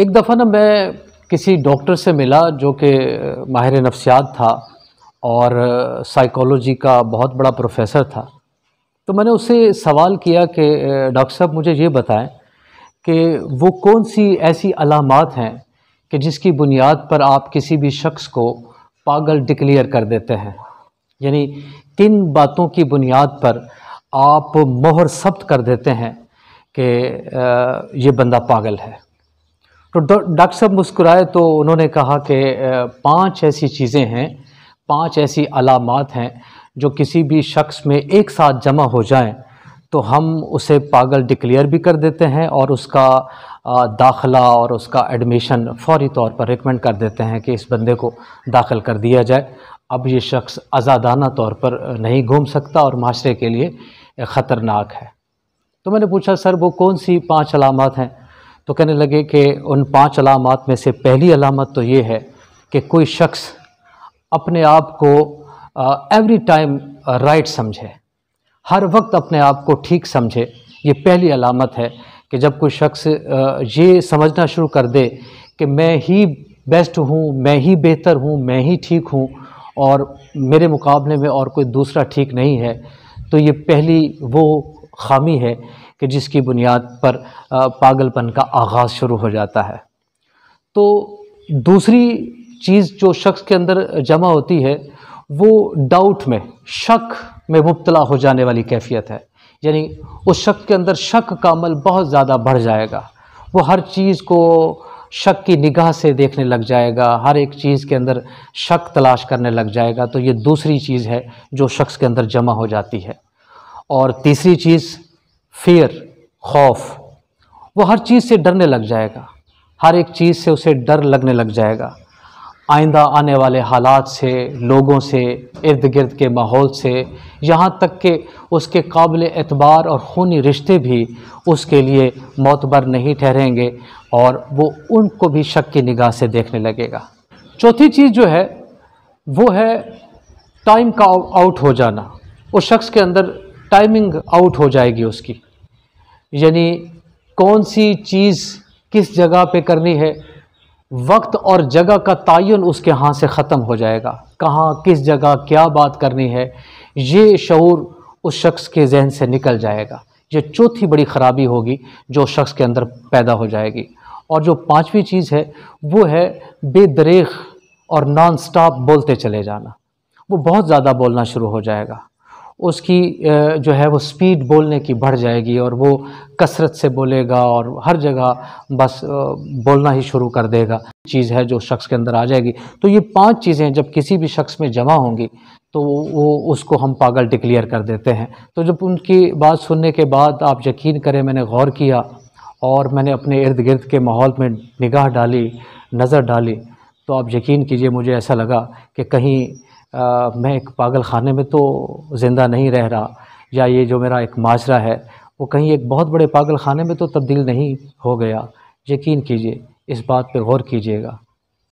एक दफ़ा ना मैं किसी डॉक्टर से मिला जो कि माहिर नफ्सियात था और साइकोलॉजी का बहुत बड़ा प्रोफेसर था तो मैंने उससे सवाल किया कि डॉक्टर साहब मुझे ये बताएं कि वो कौन सी ऐसी अलामत हैं कि जिसकी बुनियाद पर आप किसी भी शख्स को पागल डिक्लेयर कर देते हैं यानी किन बातों की बुनियाद पर आप मोहर सब्त कर देते हैं कि ये बंदा पागल है तो डॉक्टर साहब मुस्कुराए तो उन्होंने कहा कि पांच ऐसी चीज़ें हैं पांच ऐसी अलामत हैं जो किसी भी शख्स में एक साथ जमा हो जाएं तो हम उसे पागल डिक्लेयर भी कर देते हैं और उसका दाखला और उसका एडमिशन फौरी तौर पर रिकमेंड कर देते हैं कि इस बंदे को दाखिल कर दिया जाए अब ये शख्स आज़ादाना तौर पर नहीं घूम सकता और माशरे के लिए ख़तरनाक है तो मैंने पूछा सर वो कौन सी पांच अलामत हैं तो कहने लगे कि उन पांच अलामत में से पहली अलामत तो ये है कि कोई शख्स अपने आप को एवरी टाइम राइट समझे हर वक्त अपने आप को ठीक समझे ये पहली अलामत है कि जब कोई शख्स ये समझना शुरू कर दे कि मैं ही बेस्ट हूँ मैं ही बेहतर हूँ मैं ही ठीक हूँ और मेरे मुकाबले में और कोई दूसरा ठीक नहीं है तो ये पहली वो खामी है कि जिसकी बुनियाद पर पागलपन का आगाज़ शुरू हो जाता है तो दूसरी चीज़ जो शख्स के अंदर जमा होती है वो डाउट में शक में मुबतला हो जाने वाली कैफियत है यानी उस शख्स के अंदर शक का अमल बहुत ज़्यादा बढ़ जाएगा वो हर चीज़ को शक की निगाह से देखने लग जाएगा हर एक चीज़ के अंदर शक तलाश करने लग जाएगा तो ये दूसरी चीज़ है जो शख्स के अंदर जमा हो जाती है और तीसरी चीज़ फियर खौफ वो हर चीज़ से डरने लग जाएगा हर एक चीज़ से उसे डर लगने लग जाएगा आइंदा आने वाले हालात से लोगों से इर्द गिर्द के माहौल से यहाँ तक के उसके काबिल एतबार और खूनी रिश्ते भी उसके लिए मोतबर नहीं ठहरेंगे और वो उनको भी शक की निगाह से देखने लगेगा चौथी चीज़ जो है वो है टाइम का आउट हो जाना उस शख्स के अंदर टाइमिंग आउट हो जाएगी उसकी यानी कौन सी चीज़ किस जगह पे करनी है वक्त और जगह का तयन उसके हाथ से ख़त्म हो जाएगा कहाँ किस जगह क्या बात करनी है ये शूर उस शख्स के जहन से निकल जाएगा ये चौथी बड़ी ख़राबी होगी जो शख्स के अंदर पैदा हो जाएगी और जो पांचवी चीज़ है वो है बेदरेख और नॉन स्टॉप बोलते चले जाना वो बहुत ज़्यादा बोलना शुरू हो जाएगा उसकी जो है वो स्पीड बोलने की बढ़ जाएगी और वो कसरत से बोलेगा और हर जगह बस बोलना ही शुरू कर देगा चीज़ है जो शख्स के अंदर आ जाएगी तो ये पांच चीज़ें जब किसी भी शख्स में जमा होंगी तो वो उसको हम पागल डिक्लेयर कर देते हैं तो जब उनकी बात सुनने के बाद आप यकीन करें मैंने गौर किया और मैंने अपने इर्द गिर्द के माहौल में निगाह डाली नज़र डाली तो आप यकीन कीजिए मुझे ऐसा लगा कि कहीं आ, मैं एक पागल खाने में तो ज़िंदा नहीं रह रहा या ये जो मेरा एक माजरा है वो कहीं एक बहुत बड़े पागल खाने में तो तब्दील नहीं हो गया यकीन कीजिए इस बात पे गौर कीजिएगा